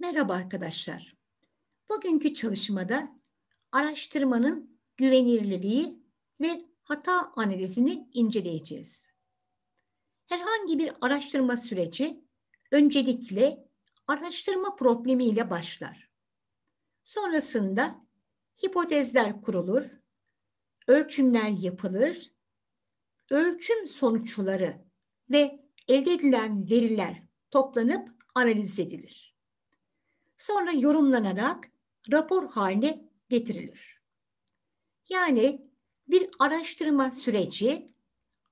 Merhaba arkadaşlar. Bugünkü çalışmada araştırmanın güvenirliliği ve hata analizini inceleyeceğiz. Herhangi bir araştırma süreci öncelikle araştırma problemiyle başlar. Sonrasında hipotezler kurulur, ölçümler yapılır, ölçüm sonuçları ve elde edilen veriler toplanıp analiz edilir. Sonra yorumlanarak rapor haline getirilir. Yani bir araştırma süreci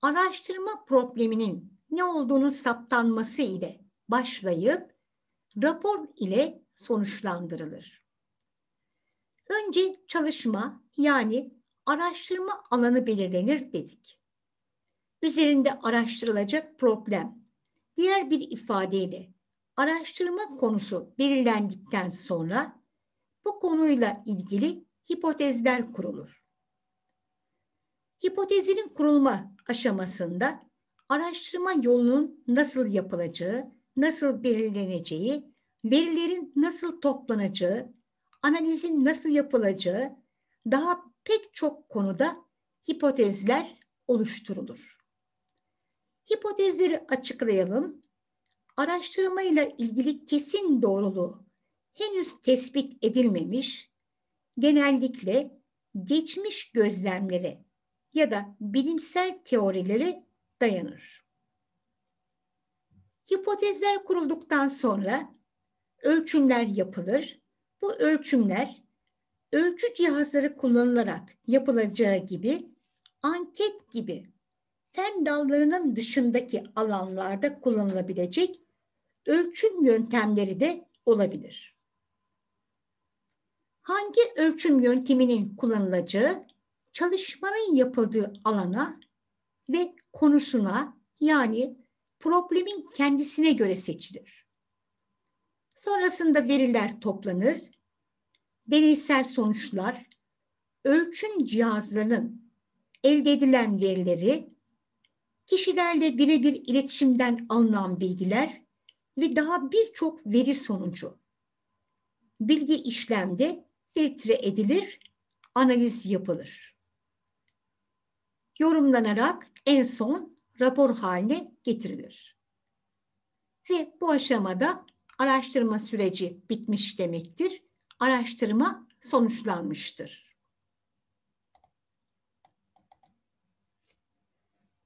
araştırma probleminin ne olduğunu saptanması ile başlayıp rapor ile sonuçlandırılır. Önce çalışma yani araştırma alanı belirlenir dedik. Üzerinde araştırılacak problem, diğer bir ifadeyle araştırma konusu belirlendikten sonra bu konuyla ilgili hipotezler kurulur. Hipotezinin kurulma aşamasında araştırma yolunun nasıl yapılacağı, nasıl belirleneceği, verilerin nasıl toplanacağı, analizin nasıl yapılacağı daha pek çok konuda hipotezler oluşturulur. Hipotezleri açıklayalım araştırmayla ilgili kesin doğruluğu henüz tespit edilmemiş, genellikle geçmiş gözlemlere ya da bilimsel teorilere dayanır. Hipotezler kurulduktan sonra ölçümler yapılır. Bu ölçümler ölçü cihazları kullanılarak yapılacağı gibi anket gibi fen dallarının dışındaki alanlarda kullanılabilecek ölçüm yöntemleri de olabilir. Hangi ölçüm yönteminin kullanılacağı çalışmanın yapıldığı alana ve konusuna yani problemin kendisine göre seçilir. Sonrasında veriler toplanır, deneysel sonuçlar ölçüm cihazlarının elde edilen verileri, kişilerle birebir iletişimden alınan bilgiler ve daha birçok veri sonucu. Bilgi işlemde filtre edilir, analiz yapılır. Yorumlanarak en son rapor haline getirilir. Ve bu aşamada araştırma süreci bitmiş demektir. Araştırma sonuçlanmıştır.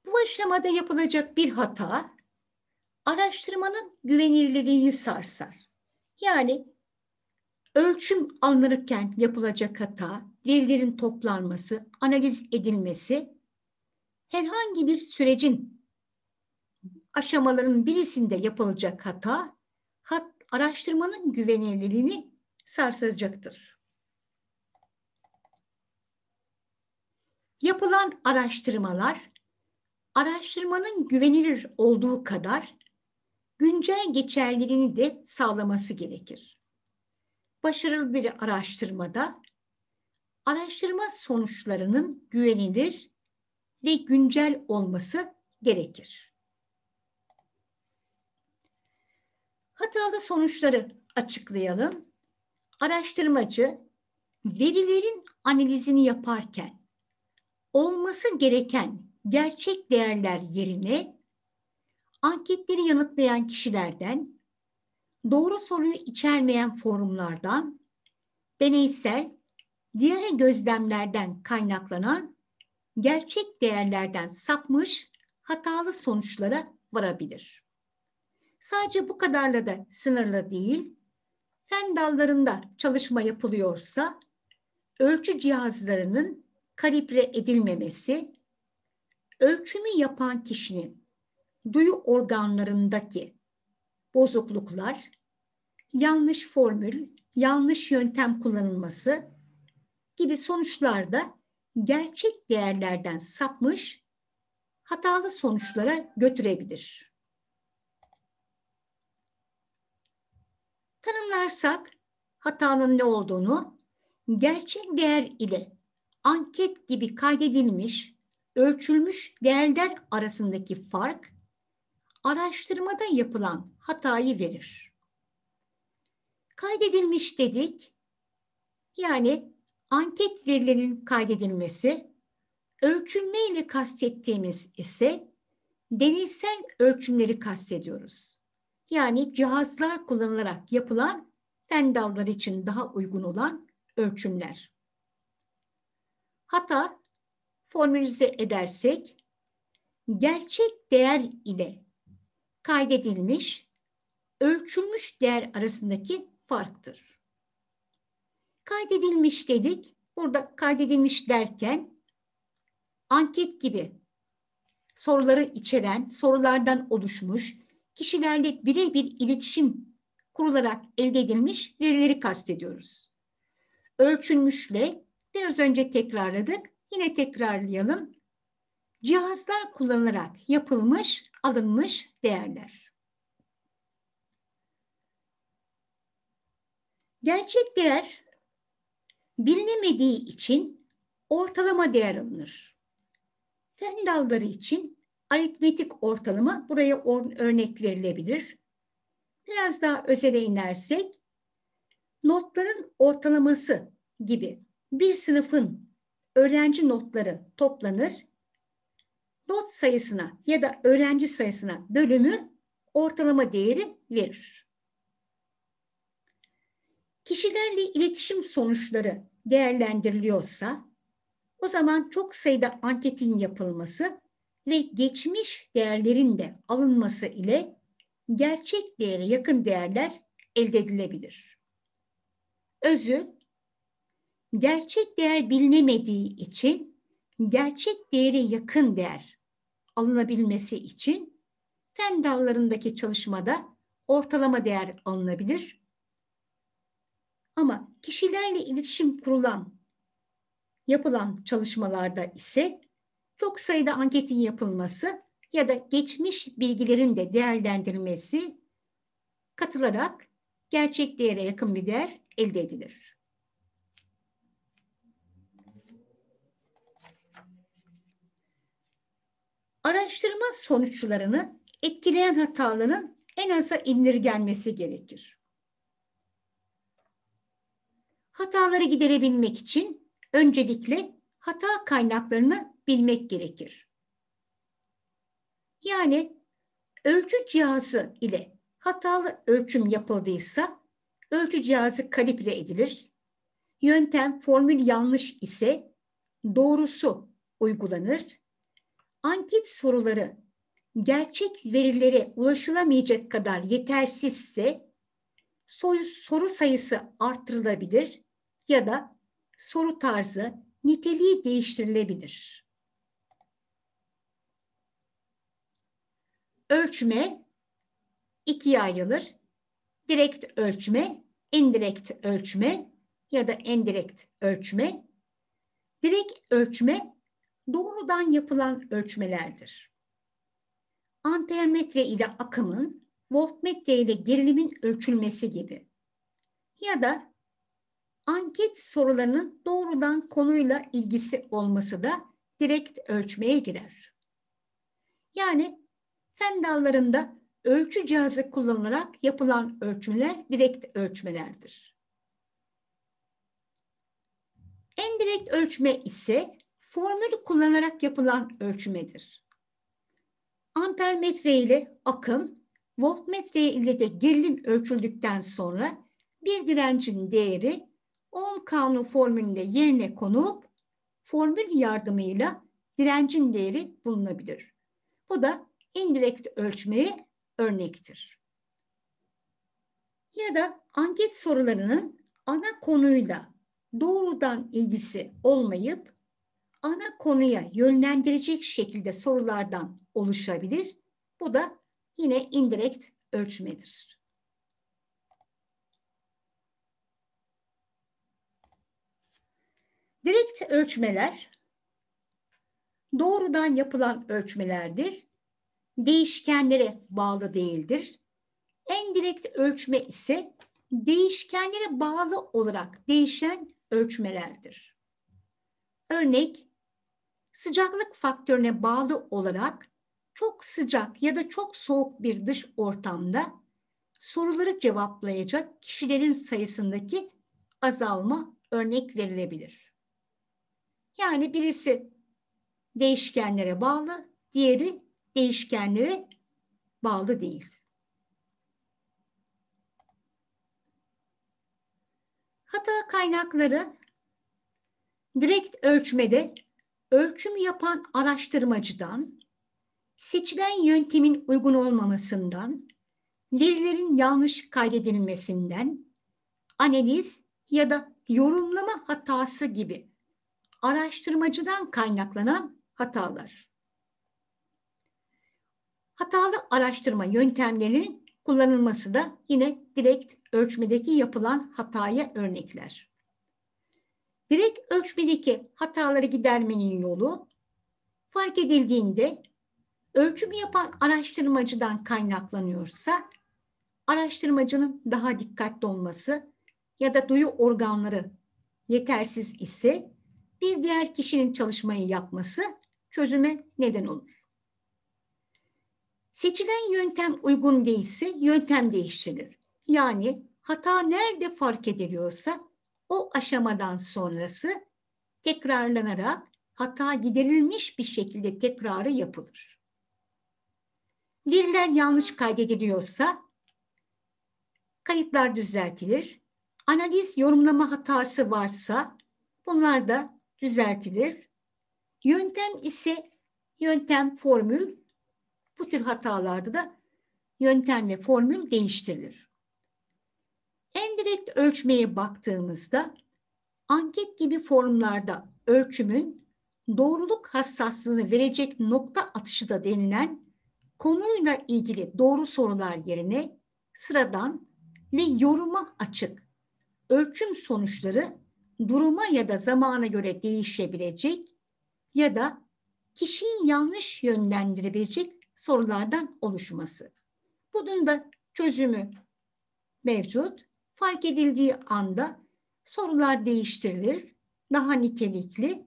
Bu aşamada yapılacak bir hata araştırmanın güvenilirliğini sarsar. Yani ölçüm alınırken yapılacak hata, verilerin toplanması, analiz edilmesi herhangi bir sürecin aşamalarının birisinde yapılacak hata hat, araştırmanın güvenilirliğini sarsacaktır. Yapılan araştırmalar araştırmanın güvenilir olduğu kadar güncel geçerliliğini de sağlaması gerekir. Başarılı bir araştırmada araştırma sonuçlarının güvenilir ve güncel olması gerekir. Hatalı sonuçları açıklayalım. Araştırmacı verilerin analizini yaparken olması gereken gerçek değerler yerine anketleri yanıtlayan kişilerden, doğru soruyu içermeyen forumlardan, deneysel, diğer gözlemlerden kaynaklanan, gerçek değerlerden sapmış, hatalı sonuçlara varabilir. Sadece bu kadarla da sınırlı değil, fen dallarında çalışma yapılıyorsa, ölçü cihazlarının kalibre edilmemesi, ölçümü yapan kişinin duyu organlarındaki bozukluklar, yanlış formül, yanlış yöntem kullanılması gibi sonuçlarda gerçek değerlerden sapmış, hatalı sonuçlara götürebilir. Tanımlarsak hatanın ne olduğunu gerçek değer ile anket gibi kaydedilmiş, ölçülmüş değerler arasındaki fark araştırmada yapılan hatayı verir. Kaydedilmiş dedik. Yani anket verilerinin kaydedilmesi, ölçülme ile kastettiğimiz ise denizsel ölçümleri kastediyoruz. Yani cihazlar kullanılarak yapılan fen dalları için daha uygun olan ölçümler. Hata formülize edersek gerçek değer ile kaydedilmiş, ölçülmüş değer arasındaki farktır. Kaydedilmiş dedik. Burada kaydedilmiş derken anket gibi soruları içeren, sorulardan oluşmuş, kişilerle birebir iletişim kurularak elde edilmiş verileri kastediyoruz. Ölçülmüşle biraz önce tekrarladık, yine tekrarlayalım. Cihazlar kullanılarak yapılmış alınmış değerler. Gerçek değer bilinemediği için ortalama değer alınır. Fen dalları için aritmetik ortalama buraya or örnek verilebilir. Biraz daha özele inersek notların ortalaması gibi bir sınıfın öğrenci notları toplanır not sayısına ya da öğrenci sayısına bölümü ortalama değeri verir. Kişilerle iletişim sonuçları değerlendiriliyorsa o zaman çok sayıda anketin yapılması ve geçmiş değerlerin de alınması ile gerçek değere yakın değerler elde edilebilir. Özü, gerçek değer bilinemediği için gerçek değere yakın değer alınabilmesi için fen dallarındaki çalışmada ortalama değer alınabilir. Ama kişilerle iletişim kurulan, yapılan çalışmalarda ise çok sayıda anketin yapılması ya da geçmiş bilgilerin de değerlendirmesi katılarak gerçek değere yakın bir değer elde edilir. araştırma sonuçlarını etkileyen hataların en aza indirgenmesi gerekir. Hataları giderebilmek için öncelikle hata kaynaklarını bilmek gerekir. Yani ölçü cihazı ile hatalı ölçüm yapıldıysa ölçü cihazı kalibre edilir. Yöntem formül yanlış ise doğrusu uygulanır anket soruları gerçek verilere ulaşılamayacak kadar yetersizse soru, soru sayısı artırılabilir ya da soru tarzı niteliği değiştirilebilir. Ölçme ikiye ayrılır. Direkt ölçme, indirekt ölçme ya da endirekt ölçme. Direkt ölçme doğrudan yapılan ölçmelerdir. Ampermetre ile akımın, voltmetre ile gerilimin ölçülmesi gibi. Ya da anket sorularının doğrudan konuyla ilgisi olması da direkt ölçmeye girer. Yani fen dallarında ölçü cihazı kullanılarak yapılan ölçümler direkt ölçmelerdir. En direkt ölçme ise formülü kullanarak yapılan ölçümedir. Amper metre ile akım, voltmetre ile de gerilim ölçüldükten sonra bir direncin değeri Ohm kanunu formülünde yerine konup formül yardımıyla direncin değeri bulunabilir. Bu da indirekt ölçmeye örnektir. Ya da anket sorularının ana konuyla doğrudan ilgisi olmayıp ana konuya yönlendirecek şekilde sorulardan oluşabilir. Bu da yine indirekt ölçmedir. Direkt ölçmeler doğrudan yapılan ölçmelerdir. Değişkenlere bağlı değildir. En direkt ölçme ise değişkenlere bağlı olarak değişen ölçmelerdir. Örnek sıcaklık faktörüne bağlı olarak çok sıcak ya da çok soğuk bir dış ortamda soruları cevaplayacak kişilerin sayısındaki azalma örnek verilebilir. Yani birisi değişkenlere bağlı, diğeri değişkenlere bağlı değil. Hata kaynakları direkt ölçmede Ölçüm yapan araştırmacıdan, seçilen yöntemin uygun olmamasından, verilerin yanlış kaydedilmesinden, analiz ya da yorumlama hatası gibi araştırmacıdan kaynaklanan hatalar. Hatalı araştırma yöntemlerinin kullanılması da yine direkt ölçmedeki yapılan hataya örnekler. Direkt ölçmedeki hataları gidermenin yolu fark edildiğinde ölçümü yapan araştırmacıdan kaynaklanıyorsa araştırmacının daha dikkatli olması ya da duyu organları yetersiz ise bir diğer kişinin çalışmayı yapması çözüme neden olur. Seçilen yöntem uygun değilse yöntem değiştirilir. Yani hata nerede fark ediliyorsa o aşamadan sonrası tekrarlanarak hata giderilmiş bir şekilde tekrarı yapılır. Veriler yanlış kaydediliyorsa kayıtlar düzeltilir. Analiz yorumlama hatası varsa bunlar da düzeltilir. Yöntem ise yöntem formül bu tür hatalarda da yöntem ve formül değiştirilir. Endirekt ölçmeye baktığımızda anket gibi formlarda ölçümün doğruluk hassaslığını verecek nokta atışı da denilen konuyla ilgili doğru sorular yerine sıradan ve yoruma açık ölçüm sonuçları duruma ya da zamana göre değişebilecek ya da kişiyi yanlış yönlendirebilecek sorulardan oluşması. Bunun da çözümü mevcut fark edildiği anda sorular değiştirilir. Daha nitelikli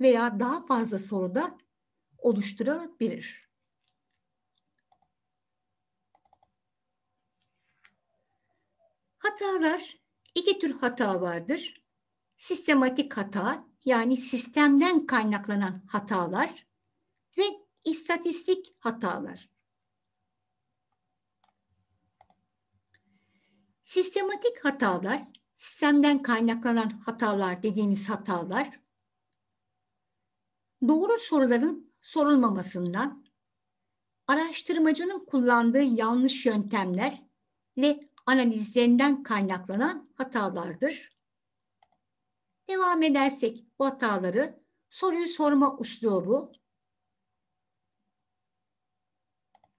veya daha fazla soruda oluşturabilir. Hatalar, iki tür hata vardır. Sistematik hata yani sistemden kaynaklanan hatalar ve istatistik hatalar. Sistematik hatalar, sistemden kaynaklanan hatalar dediğimiz hatalar, doğru soruların sorulmamasından, araştırmacının kullandığı yanlış yöntemler ve analizlerinden kaynaklanan hatalardır. Devam edersek bu hataları soruyu sorma uslubu,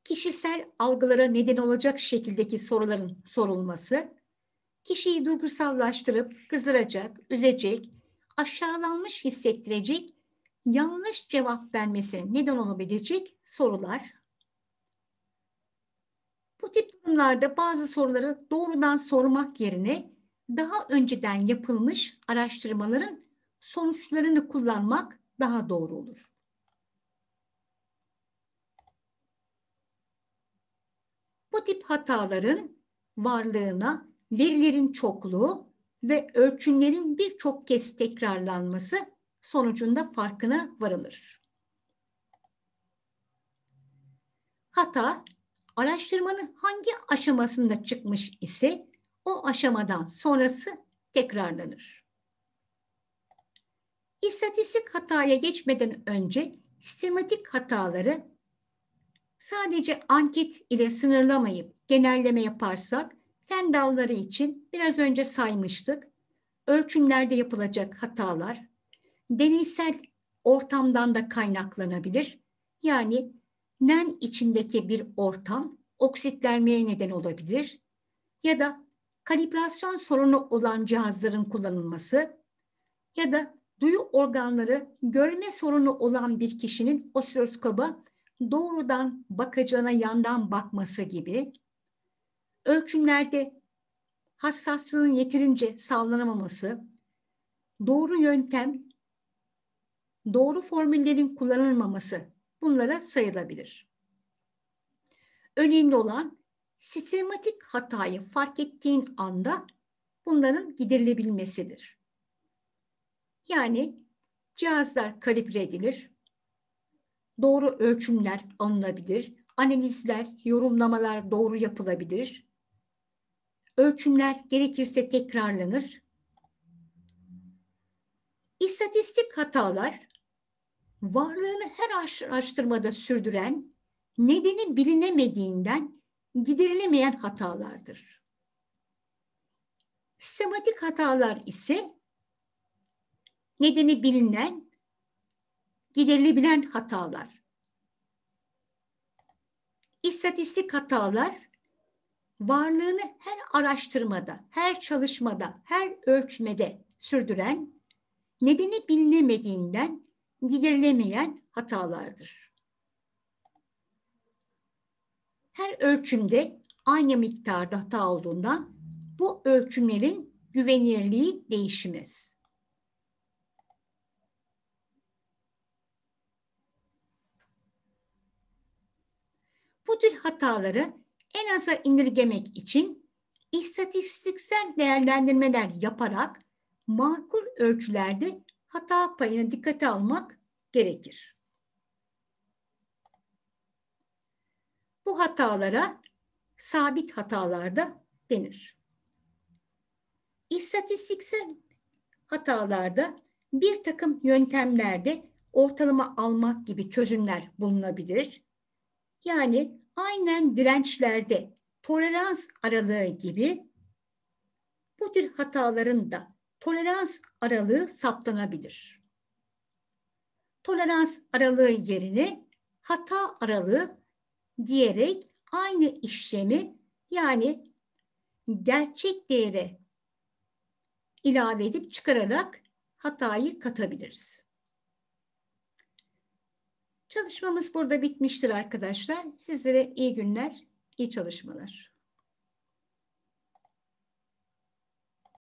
kişisel algılara neden olacak şekildeki soruların sorulması, kişiyi duygusallaştırıp kızdıracak, üzecek, aşağılanmış hissettirecek, yanlış cevap vermesine neden olabilecek sorular. Bu tip durumlarda bazı soruları doğrudan sormak yerine daha önceden yapılmış araştırmaların sonuçlarını kullanmak daha doğru olur. Bu tip hataların varlığına verilerin çokluğu ve ölçümlerin birçok kez tekrarlanması sonucunda farkına varılır. Hata, araştırmanın hangi aşamasında çıkmış ise o aşamadan sonrası tekrarlanır. İstatistik hataya geçmeden önce sistematik hataları sadece anket ile sınırlamayıp genelleme yaparsak fen dalları için biraz önce saymıştık. Ölçümlerde yapılacak hatalar deneysel ortamdan da kaynaklanabilir. Yani nem içindeki bir ortam oksitlenmeye neden olabilir ya da kalibrasyon sorunu olan cihazların kullanılması ya da duyu organları görme sorunu olan bir kişinin osiloskoba doğrudan bakacağına yandan bakması gibi ölçümlerde hassaslığın yeterince sağlanamaması, doğru yöntem, doğru formüllerin kullanılmaması bunlara sayılabilir. Önemli olan sistematik hatayı fark ettiğin anda bunların giderilebilmesidir. Yani cihazlar kalibre edilir, doğru ölçümler alınabilir, analizler, yorumlamalar doğru yapılabilir. Ölçümler gerekirse tekrarlanır. İstatistik hatalar varlığını her araştırmada sürdüren, nedeni bilinemediğinden giderilemeyen hatalardır. Sistematik hatalar ise nedeni bilinen giderilebilen hatalar. İstatistik hatalar varlığını her araştırmada, her çalışmada, her ölçmede sürdüren, nedeni bilinemediğinden giderilemeyen hatalardır. Her ölçümde aynı miktarda hata olduğundan bu ölçümlerin güvenirliği değişmez. Bu tür hataları en aza indirgemek için istatistiksel değerlendirmeler yaparak makul ölçülerde hata payını dikkate almak gerekir. Bu hatalara sabit hatalarda denir. İstatistiksel hatalarda bir takım yöntemlerde ortalama almak gibi çözümler bulunabilir. Yani aynen dirençlerde tolerans aralığı gibi bu tür hataların da tolerans aralığı saptanabilir. Tolerans aralığı yerine hata aralığı diyerek aynı işlemi yani gerçek değere ilave edip çıkararak hatayı katabiliriz. Çalışmamız burada bitmiştir arkadaşlar. Sizlere iyi günler, iyi çalışmalar.